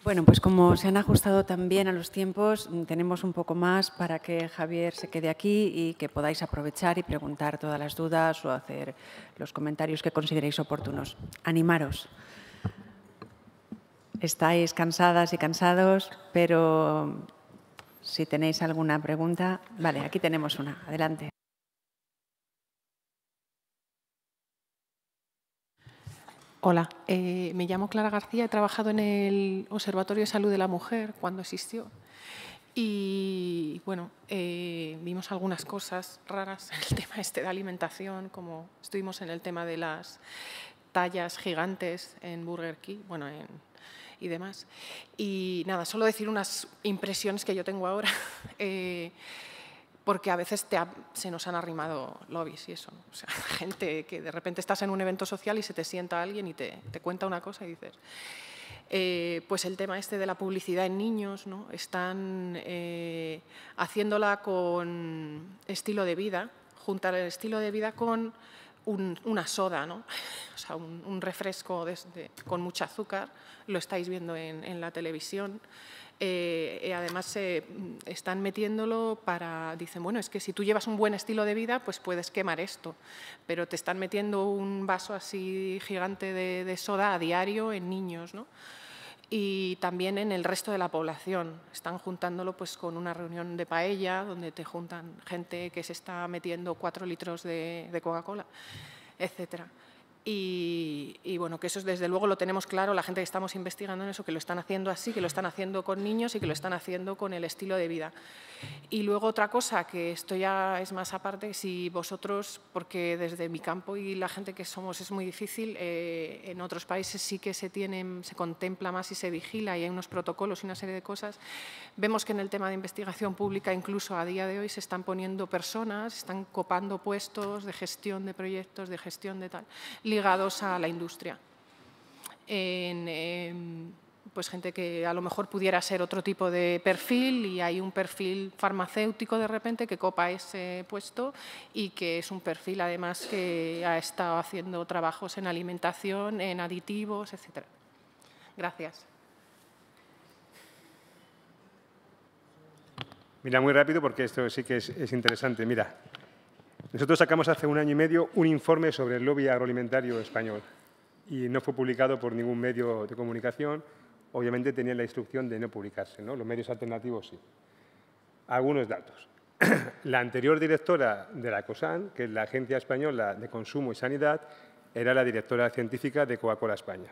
Bueno, pues como se han ajustado también a los tiempos, mm, tenemos un poco más para que Javier se quede aquí y que podáis aprovechar y preguntar todas las dudas o hacer los comentarios que consideréis oportunos. Animaros. Estáis cansadas y cansados, pero si tenéis alguna pregunta, vale, aquí tenemos una. Adelante. Hola, eh, me llamo Clara García, he trabajado en el Observatorio de Salud de la Mujer cuando existió y bueno, eh, vimos algunas cosas raras en el tema este de alimentación, como estuvimos en el tema de las tallas gigantes en Burger King, bueno, y demás. Y nada, solo decir unas impresiones que yo tengo ahora. Eh, porque a veces se nos han arrimado lobbies y eso. sea, gente que de repente estás en un evento social y se te sienta alguien y te, cuenta una cosa y dices... Eh, pues el tema este de la publicidad en niños, ¿no? están eh, haciéndola con estilo de vida, juntar el estilo de vida con una soda, o sea, un, refresco con mucho azúcar, lo estáis viendo en, en la televisión. Eh, eh, además se eh, están metiéndolo para, dicen, bueno, es que si tú llevas un buen estilo de vida, pues puedes quemar esto, pero te están metiendo un vaso así gigante de, soda a diario en niños, ¿no? y también en el resto de la población. Están juntándolo pues, con una reunión de paella, donde te juntan gente que se está metiendo cuatro litros de, de Coca-Cola, etcétera. Y, bueno, que eso desde luego lo tenemos claro, la gente que estamos investigando en eso, que lo están haciendo así, que lo están haciendo con niños y que lo están haciendo con el estilo de vida. Y luego otra cosa, que esto ya es más aparte, si vosotros, porque desde mi campo y la gente que somos es muy difícil, eh, en otros países sí que se, tienen, se contempla más y se vigila y hay unos protocolos y una serie de cosas, vemos que en el tema de investigación pública incluso a día de hoy se están poniendo personas, están copando puestos de gestión de proyectos, de gestión de tal, ligados a la industria. En, em, pues gente que a lo mejor pudiera ser otro tipo de perfil y hay un perfil farmacéutico de repente que copa ese puesto y que es un perfil además que ha estado haciendo trabajos en alimentación, en aditivos, etcétera. Gracias. Mira, muy rápido porque esto sí que es, es interesante. Mira, nosotros sacamos hace un año y medio un informe sobre el lobby agroalimentario español y no fue publicado por ningún medio de comunicación obviamente tenían la instrucción de no publicarse, ¿no? los medios alternativos sí. Algunos datos. la anterior directora de la COSAN, que es la Agencia Española de Consumo y Sanidad, era la directora científica de Coca-Cola España.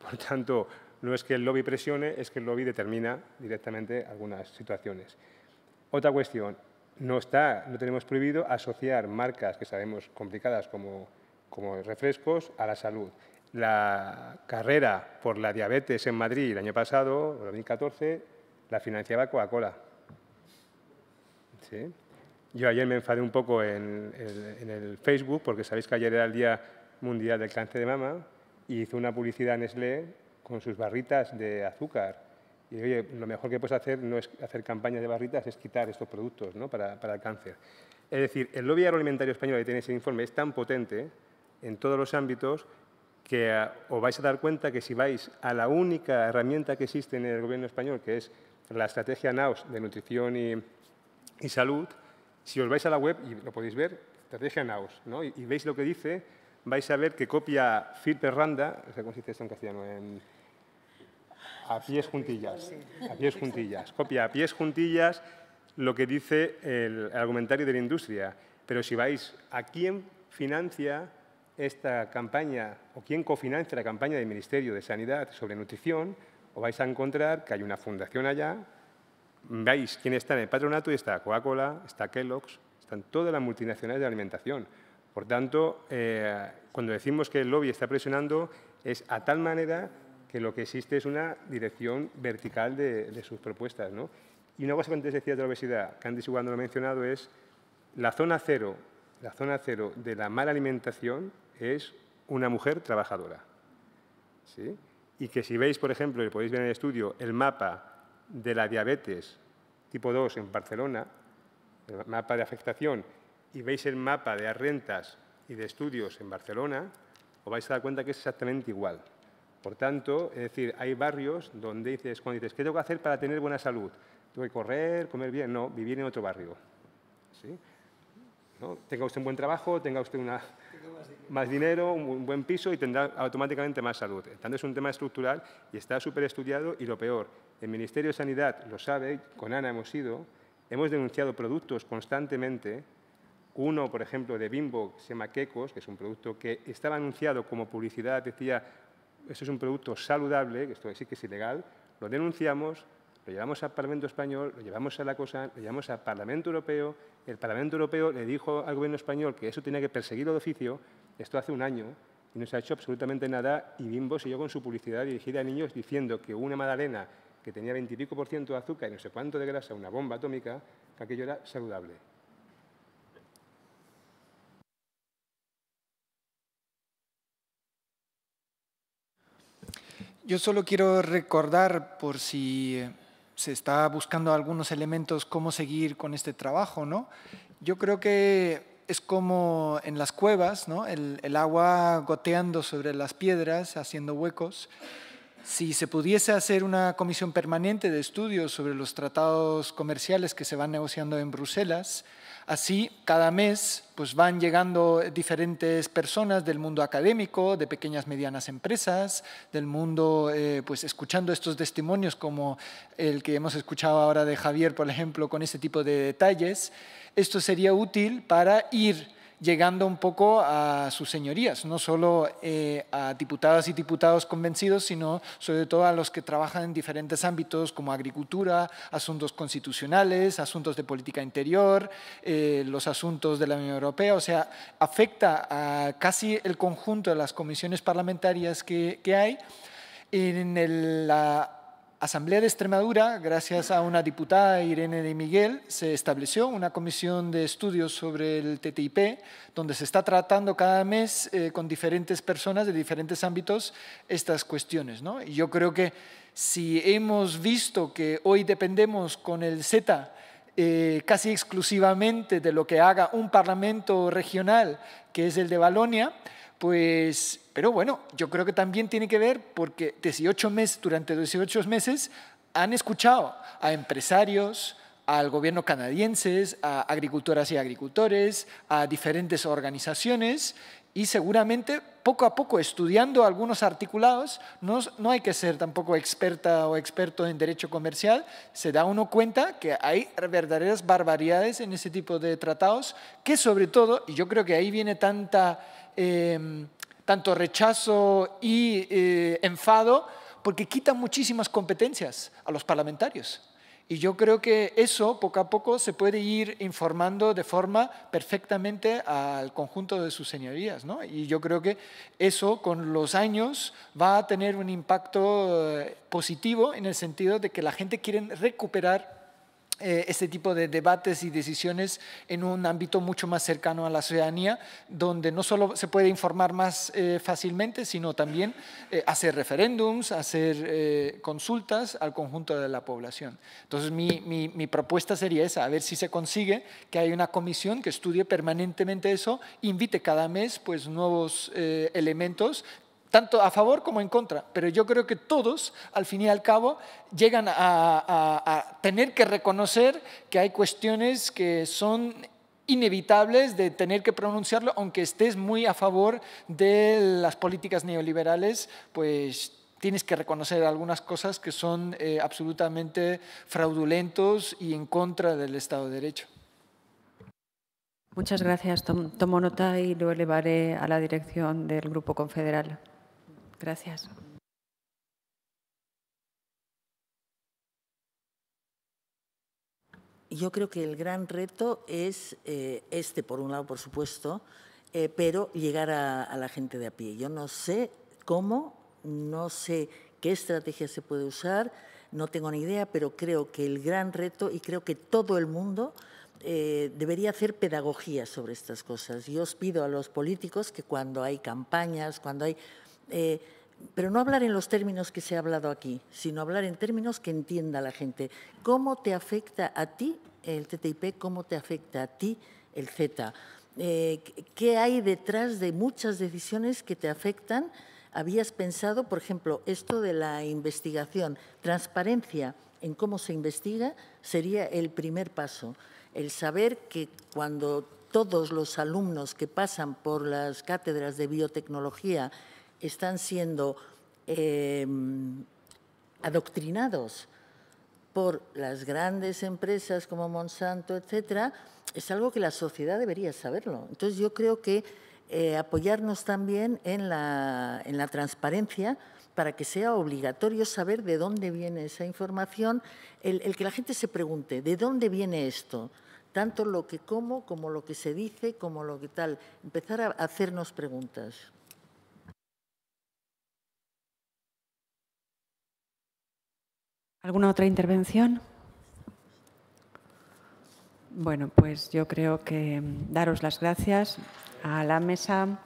Por tanto, no es que el lobby presione, es que el lobby determina directamente algunas situaciones. Otra cuestión, no, está, no tenemos prohibido asociar marcas que sabemos complicadas como, como refrescos a la salud la carrera por la diabetes en Madrid el año pasado, 2014, la financiaba Coca-Cola. Yo ayer me enfadé un poco en, el Facebook, porque sabéis que ayer era el Día Mundial del Cáncer de Mama, y hizo una publicidad Nestlé con sus barritas de azúcar. Y oye, lo mejor que puedes hacer no es hacer campañas de barritas, es quitar estos productos ¿no? para, para el cáncer. Es decir, el lobby agroalimentario español que tiene ese informe es tan potente en todos los ámbitos que eh, os vais a dar cuenta que si vais a la única herramienta que existe en el gobierno español, que es la estrategia NAOS de nutrición y, salud, si os vais a la web, y lo podéis ver, estrategia NAOS, ¿no? y, veis lo que dice, vais a ver que copia Phil Perranda, o en a pies juntillas, a pies juntillas, copia a pies juntillas lo que dice el argumentario de la industria. Pero si vais a quién financia esta campaña o quién cofinancia la campaña del Ministerio de Sanidad sobre nutrición, os vais a encontrar que hay una fundación allá, veis quién está en el patronato y está Coca-Cola, está Kellogg's, están todas las multinacionales de alimentación. Por tanto, eh, cuando decimos que el lobby está presionando, es a tal manera que lo que existe es una dirección vertical de, sus propuestas. Y una cosa que antes decía de la obesidad, que antes igual no lo he mencionado, es la zona cero, la zona cero de la mala alimentación es una mujer trabajadora. ¿sí? Y que si veis, por ejemplo, y podéis ver en el estudio, el mapa de la diabetes tipo 2 en Barcelona, el mapa de afectación, y veis el mapa de rentas y de estudios en Barcelona, os vais a dar cuenta que es exactamente igual. Por tanto, es decir, hay barrios donde dices, cuando dices, ¿qué tengo que hacer para tener buena salud? ¿Tengo que correr, comer bien? No, vivir en otro barrio. ¿Sí? ¿No? Tenga usted un buen trabajo, tenga usted una, más dinero, un buen piso y tendrá automáticamente más salud. Tanto es un tema estructural y está súper estudiado y lo peor, el Ministerio de Sanidad lo sabe, con Ana hemos ido, hemos denunciado productos constantemente, uno, por ejemplo, de Bimbo, se llama Quecos, que es un producto que estaba anunciado como publicidad, decía, esto es un producto saludable, que esto sí que es ilegal, lo denunciamos, lo llevamos al Parlamento español, lo llevamos a la cosa, lo llevamos al Parlamento europeo. El Parlamento europeo le dijo al gobierno español que eso tenía que perseguirlo de oficio, esto hace un año, y no se ha hecho absolutamente nada. Y Bimbo siguió con su publicidad dirigida a niños diciendo que una magdalena que tenía veintipico por ciento de azúcar y no sé cuánto de grasa, una bomba atómica, que aquello era saludable. Yo solo quiero recordar, por si se está buscando algunos elementos cómo seguir con este trabajo, ¿no? Yo creo que es como en las cuevas, el, agua goteando sobre las piedras, haciendo huecos. Si se pudiese hacer una comisión permanente de estudios sobre los tratados comerciales que se van negociando en Bruselas, Así, cada mes pues van llegando diferentes personas del mundo académico, de pequeñas medianas empresas, del mundo, eh, pues escuchando estos testimonios como el que hemos escuchado ahora de Javier, por ejemplo, con ese tipo de detalles. Esto sería útil para ir llegando un poco a sus señorías, no solo eh, a diputadas y diputados convencidos, sino sobre todo a los que trabajan en diferentes ámbitos como agricultura, asuntos constitucionales, asuntos de política interior, eh, los asuntos de la Unión Europea, o sea, afecta a casi el conjunto de las comisiones parlamentarias que, hay. En el, la Asamblea de Extremadura, gracias a una diputada, Irene de Miguel, se estableció una comisión de estudios sobre el TTIP, donde se está tratando cada mes eh, con diferentes personas de diferentes ámbitos estas cuestiones. ¿no? Y yo creo que si hemos visto que hoy dependemos con el Z eh, casi exclusivamente de lo que haga un parlamento regional, que es el de Balonia, pues, pero bueno, yo creo que también tiene que ver porque 18 meses, durante 18 meses han escuchado a empresarios, al gobierno canadiense, a agricultoras y agricultores, a diferentes organizaciones y seguramente poco a poco estudiando algunos articulados, no, no hay que ser tampoco experta o experto en derecho comercial, se da uno cuenta que hay verdaderas barbaridades en ese tipo de tratados que sobre todo, y yo creo que ahí viene tanta Em, tanto rechazo y eh, enfado, porque quita muchísimas competencias a los parlamentarios. Y yo creo que eso poco a poco se puede ir informando de forma perfectamente al conjunto de sus señorías. Y yo creo que eso con los años va a tener un impacto eh, positivo en el sentido de que la gente quiere recuperar eh, este tipo de debates y decisiones en un ámbito mucho más cercano a la ciudadanía, donde no solo se puede informar más eh, fácilmente, sino también eh, hacer referéndums, hacer consultas al conjunto de la población. Entonces, mi, mi, mi, propuesta sería esa, a ver si se consigue que haya una comisión que estudie permanentemente eso, invite cada mes pues, nuevos elementos tanto a favor como en contra, pero yo creo que todos, al fin y al cabo, llegan a, tener que reconocer que hay cuestiones que son inevitables de tener que pronunciarlo, aunque estés muy a favor de las políticas neoliberales, pues tienes que reconocer algunas cosas que son eh, absolutamente fraudulentos y en contra del Estado de Derecho. Muchas gracias. Tomo nota y lo elevaré a la dirección del Grupo Confederal. Gracias. Yo creo que el gran reto es eh, este, por un lado, por supuesto, eh, pero llegar a, la gente de a pie. Yo no sé cómo, no sé qué estrategia se puede usar, no tengo ni idea, pero creo que el gran reto, y creo que todo el mundo eh, debería hacer pedagogía sobre estas cosas. Yo os pido a los políticos que cuando hay campañas, cuando hay eh, pero no hablar en los términos que se ha hablado aquí, sino hablar en términos que entienda la gente. ¿Cómo te afecta a ti el TTIP? ¿Cómo te afecta a ti el Z? Eh, ¿Qué hay detrás de muchas decisiones que te afectan? ¿Habías pensado, por ejemplo, esto de la investigación, transparencia en cómo se investiga sería el primer paso? El saber que cuando todos los alumnos que pasan por las cátedras de biotecnología están siendo em, adoctrinados por las grandes empresas como Monsanto, etcétera, es algo que la sociedad debería saberlo. Entonces yo creo que eh, apoyarnos también en la, transparencia para que sea obligatorio saber de dónde viene esa información, el, que la gente se pregunte, ¿de dónde viene esto? Tanto lo que como, como lo que se dice, como lo que tal. Empezar a hacernos preguntas. ¿Alguna otra intervención? Bueno, pues yo creo que mm, daros las gracias a la mesa,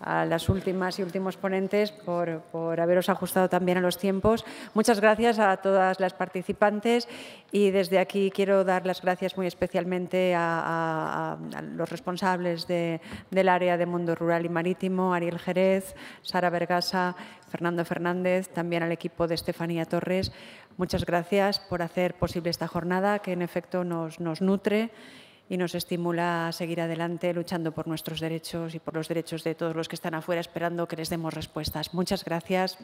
a las últimas y últimos ponentes por, haberos ajustado también a los tiempos. Muchas gracias a todas las participantes y desde aquí quiero dar las gracias muy especialmente a, los responsables del área de Mundo Rural y Marítimo, Ariel Jerez, Sara Vergasa, Fernando Fernández, también al equipo de Estefanía Torres. Muchas gracias por hacer posible esta jornada que en efecto nos nutre y nos estimula a seguir adelante luchando por nuestros derechos y por los derechos de todos los que están afuera esperando que les demos respuestas. Muchas gracias.